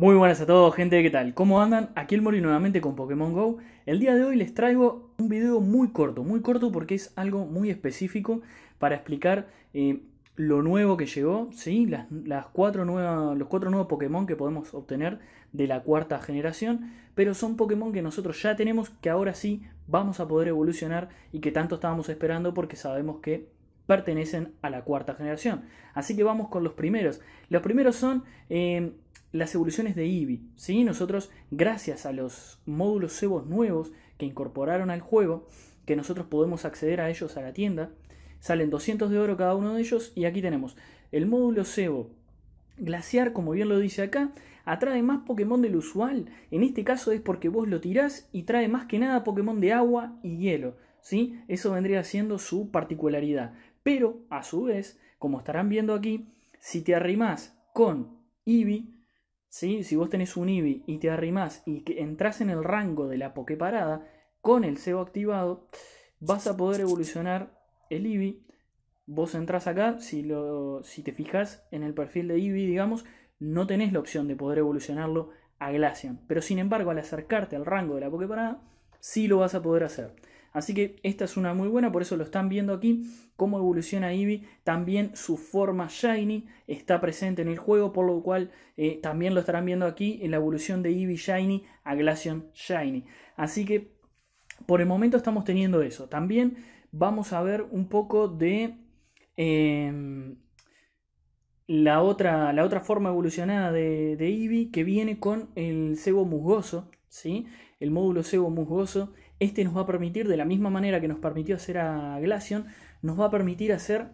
Muy buenas a todos gente, ¿qué tal? ¿Cómo andan? Aquí el Mori nuevamente con Pokémon GO. El día de hoy les traigo un video muy corto, muy corto porque es algo muy específico para explicar eh, lo nuevo que llegó, ¿sí? Las, cuatro los cuatro nuevos Pokémon que podemos obtener de la cuarta generación, pero son Pokémon que nosotros ya tenemos que ahora sí vamos a poder evolucionar y que tanto estábamos esperando porque sabemos que pertenecen a la cuarta generación. Así que vamos con los primeros. Los primeros son... Eh, las evoluciones de Eevee. ¿sí? Nosotros, gracias a los módulos cebos nuevos que incorporaron al juego, que nosotros podemos acceder a ellos a la tienda, salen 200 de oro cada uno de ellos y aquí tenemos el módulo cebo glaciar, como bien lo dice acá, atrae más Pokémon del usual. En este caso es porque vos lo tirás y trae más que nada Pokémon de agua y hielo. ¿sí? Eso vendría siendo su particularidad. Pero, a su vez, como estarán viendo aquí, si te arrimas con Eevee, si vos tenés un Eevee y te arrimás y que entras en el rango de la Poképarada con el cebo activado, vas a poder evolucionar el Eevee. Vos entras acá, si, si te fijas en el perfil de Eevee, digamos, no tenés la opción de poder evolucionarlo a Glaceon. Pero sin embargo, al acercarte al rango de la Poképarada, sí lo vas a poder hacer. Así que esta es una muy buena, por eso lo están viendo aquí, cómo evoluciona Eevee. También su forma Shiny está presente en el juego, por lo cual eh, también lo estarán viendo aquí en la evolución de Eevee Shiny a Glaceon Shiny. Así que por el momento estamos teniendo eso. También vamos a ver un poco de... Em, la otra, la otra forma evolucionada de, Eevee que viene con el cebo musgoso, ¿sí? El módulo cebo musgoso este nos va a permitir, de la misma manera que nos permitió hacer a Glacion nos va a permitir hacer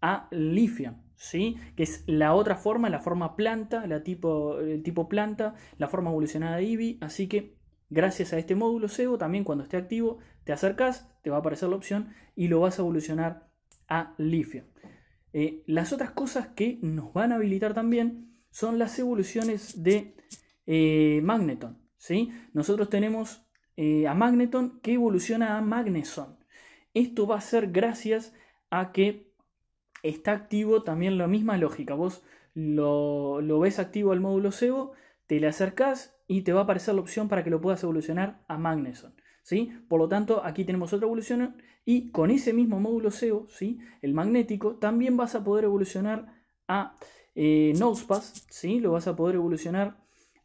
a Lifian, ¿sí? que es la otra forma, la forma planta, la tipo, el tipo planta, la forma evolucionada de Eevee. Así que gracias a este módulo SEO, también cuando esté activo, te acercas, te va a aparecer la opción y lo vas a evolucionar a Lifian. Eh, las otras cosas que nos van a habilitar también son las evoluciones de eh, Magneton. ¿sí? Nosotros tenemos eh, a Magneton que evoluciona a Magneson. Esto va a ser gracias a que está activo también la misma lógica. Vos lo, ves activo al módulo SEO, te le acercás y te va a aparecer la opción para que lo puedas evolucionar a Magneson. ¿sí? Por lo tanto, aquí tenemos otra evolución y con ese mismo módulo SEO, ¿sí? el magnético, también vas a poder evolucionar a eh, Nosepass, ¿sí? lo vas a poder evolucionar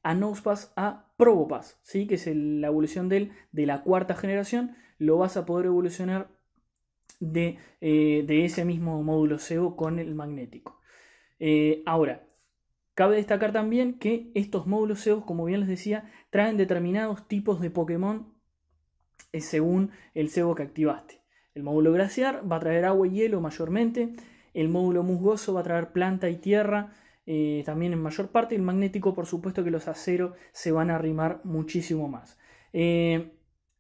a Nosepass a Probopas, ¿sí? que es la evolución de la cuarta generación, lo vas a poder evolucionar de, eh, ese mismo módulo SEO con el magnético. Eh, ahora, cabe destacar también que estos módulos SEO, como bien les decía, traen determinados tipos de Pokémon eh, según el cebo que activaste. El módulo Glaciar va a traer agua y hielo mayormente, el módulo Musgoso va a traer planta y tierra, eh, también en mayor parte. El magnético, por supuesto que los acero se van a arrimar muchísimo más. Eh,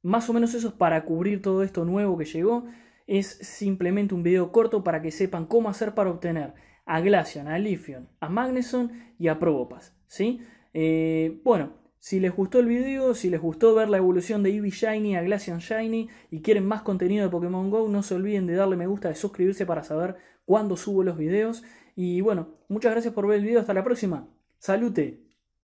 más o menos eso es para cubrir todo esto nuevo que llegó. Es simplemente un video corto para que sepan cómo hacer para obtener a Glaceon, a Lifion, a Magneson y a Probopas. ¿sí? Eh, bueno, si les gustó el video, si les gustó ver la evolución de Eevee Shiny a Glaceon Shiny y quieren más contenido de Pokémon GO, no se olviden de darle me gusta, de suscribirse para saber cuándo subo los videos. Y bueno, muchas gracias por ver el video, hasta la próxima. Salute.